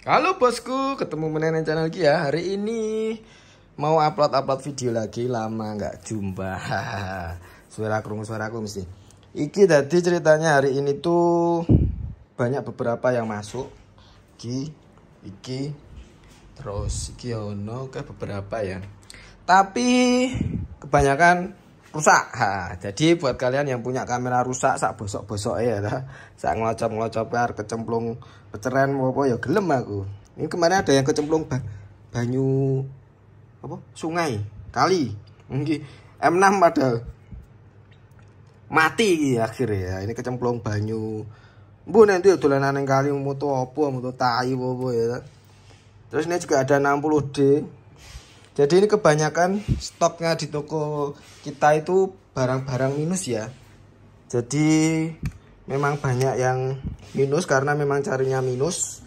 Halo bosku, ketemu menenen channel lagi ya Hari ini mau upload-upload video lagi Lama nggak jumpa Suara kerungu suara aku mesti Iki tadi ceritanya hari ini tuh Banyak beberapa yang masuk Iki Iki Terus Iki ono beberapa ya Tapi Kebanyakan rusak. Ha, jadi buat kalian yang punya kamera rusak sak bosok-bosok ya lah. Sak ngelocop-ngelocop ar kecemplung peceren apa ya gelem aku. Ini kemarin ada yang kecemplung ba banyu apa? Sungai, kali. M6 ada mati akhirnya ya. Ini kecemplung banyu. Bu nanti dolanan yang kali moto apa, moto tai apa, apa ya. Terus ini juga ada 60D jadi ini kebanyakan stoknya di toko kita itu barang-barang minus ya. Jadi memang banyak yang minus karena memang carinya minus.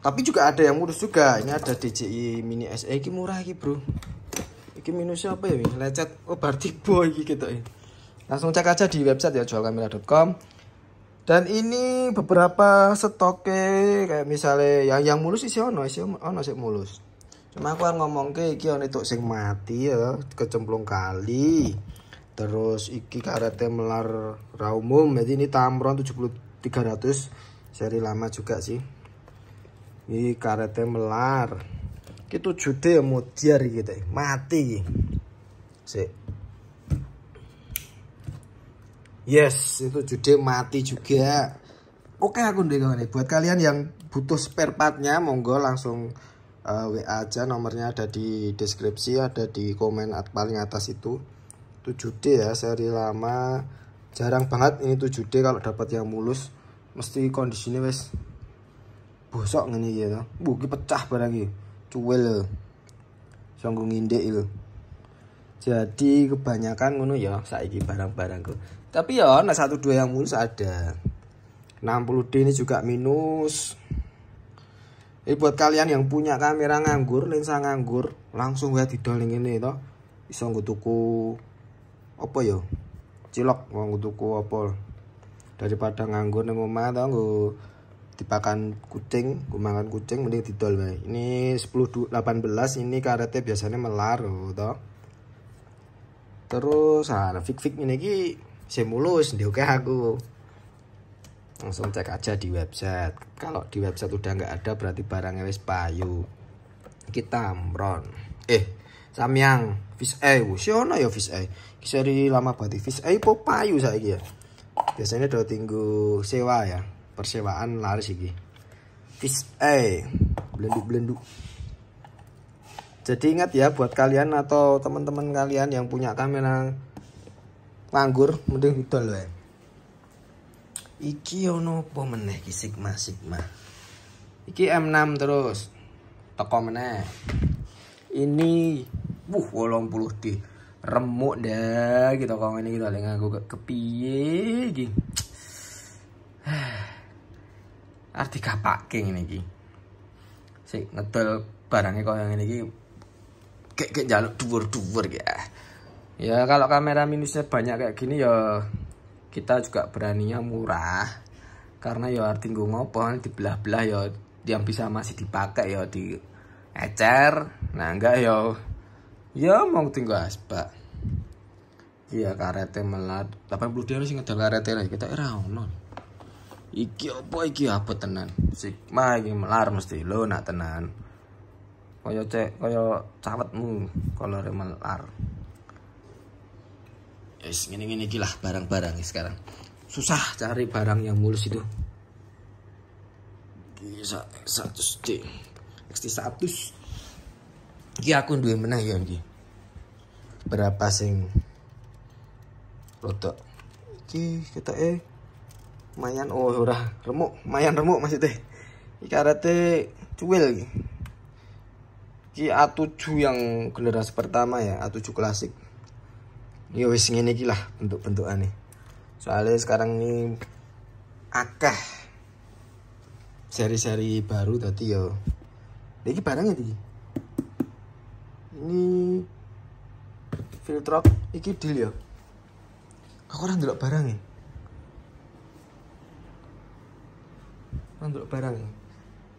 Tapi juga ada yang mulus juga. Ini ada DJI Mini SE ini murah ini, Bro. Ini minusnya apa ya, ini? Lecet. Oh, berarti boy ini gitu. Eh. Langsung cek aja di website ya jualkamera.com. Dan ini beberapa stoknya kayak misalnya yang yang mulus sih ono, sih ono sih mulus cuma aku kan ngomong ke iki on itu sing mati ya kecemplung kali terus iki karet melar raumum jadi ini tamron 7300 300 seri lama juga sih ini karet melar itu jude ya mau diari gitu mati Si Yes, itu jude mati juga. Oke aku deh buat kalian yang butuh spare partnya monggo langsung uh, eh, WA aja nomornya ada di deskripsi ada di komen at paling atas itu 7D ya seri lama jarang banget ini 7D kalau dapat yang mulus mesti kondisinya wes bosok nih ya ya. Buki pecah barang ini Cuwil. Ya. Sanggo indek itu ya. Jadi kebanyakan ngono ya saiki barang-barangku. Tapi ya ana satu dua yang mulus ada. 60D ini juga minus. Jadi eh, buat kalian yang punya kamera nganggur, lensa nganggur, langsung ya didol ini toh. Bisa nggak tuku apa yo Cilok mau nggak tuku apa. Daripada nganggur nih omah to nggo dipakan kucing, gue makan kucing mending didol bay Ini 10 18 ini karetnya biasanya melar oh, toh. Terus ah fik-fik ini mulus, semulus oke aku langsung cek aja di website kalau di website udah nggak ada berarti barangnya wis payu kita mron eh samyang fish eye siono ya fish eye kisari lama banget fish eye po payu saya ya biasanya udah tinggu sewa ya persewaan laris iki fish eye blenduk blenduk jadi ingat ya buat kalian atau teman-teman kalian yang punya kamera nganggur mending didol wae iki ono apa meneh iki sigma sigma iki M6 terus teko meneh ini wuh 80 di remuk deh gitu yang ini kita lihat aku kepiye iki arti king ini iki sik ngedol barangnya yang ini iki kayak kayak jaluk dhuwur-dhuwur ya ah. ya kalau kamera minusnya banyak kayak gini ya kita juga beraninya murah karena ya arti gue ngopon di belah ya yang bisa masih dipakai ya di ecer nah enggak ya ya mau tinggal asbak iya karetnya melat 80 dia sih ngedal karetnya lagi kita era ono iki apa iki apa tenan sigma iki melar mesti lo nak tenan kaya cek kaya cawetmu kalau melar Yes, ini ini gila barang-barang sekarang. Susah cari barang yang mulus itu. Bisa 100 D. XT 100. Ki aku duwe menang ya iki. Berapa sing Ki kita eh mayan oh ora remuk, mayan remuk masih Iki arete cuil iki. Ki A7 yang generasi pertama ya, A7 klasik ya wis ngene iki lah bentuk-bentukane soalnya sekarang ini akeh seri-seri baru tadi yo ini barangnya iki ini filtrok iki deal ya aku orang ndelok barangnya Untuk barang barangnya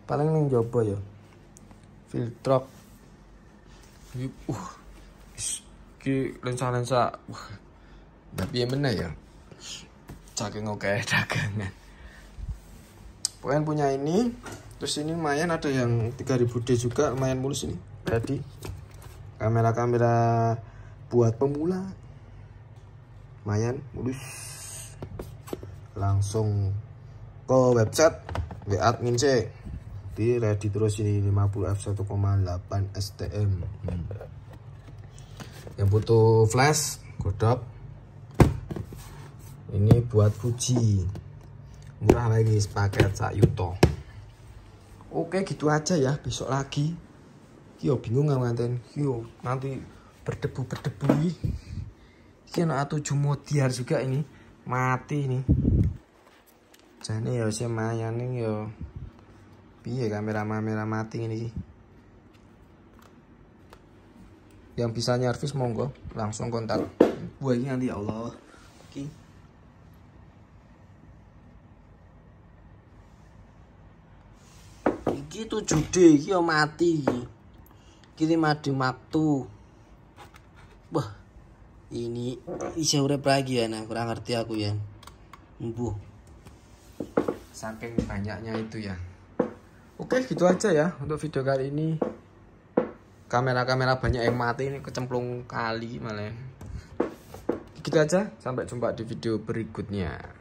paling yang coba ya filtrok uh di lensa-lensa wah tapi mana ya saking oke dagangan pengen punya ini terus ini lumayan ada yang 3000D juga lumayan mulus ini jadi kamera-kamera buat pemula lumayan mulus langsung ke website wa admin c di ready terus ini 50 f 1,8 stm hmm yang butuh flash godok ini buat Fuji murah lagi sepaket sak yuto oke gitu aja ya besok lagi kyo bingung nggak nganten kyo nanti berdebu berdebu ini atau tujuh modiar juga ini mati ini jadi ya saya mayaning yo piye kamera kamera mati ini yang bisa nyervis monggo langsung kontak gue ini nanti ya Allah oke okay. iki 7D iki mati Kirim adi waktu. Wah. Ini isi urep lagi ya nah, kurang ngerti aku ya. mbu Saking banyaknya itu ya. Oke, gitu aja ya untuk video kali ini kamera-kamera banyak yang mati ini kecemplung kali malah gitu aja sampai jumpa di video berikutnya